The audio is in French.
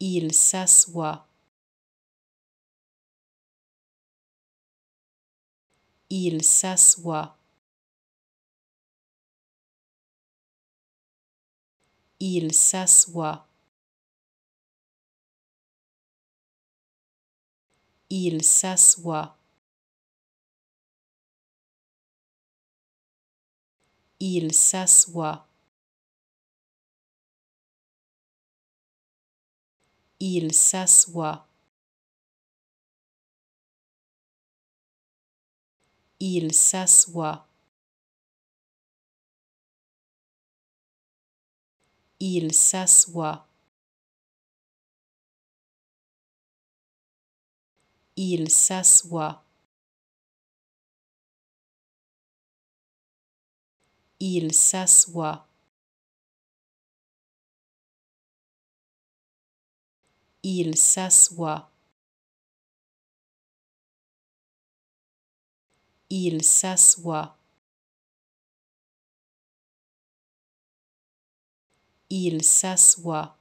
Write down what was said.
il s'assoit. Il s'assoit. Il s'assoit. Il s'assoit. Il s'assoit. il s'assoit. Il s'assoit. Il s'assoit. Il s'assoit. Il s'assoit. il s'assoit. Il s'assoit. Il s'assoit.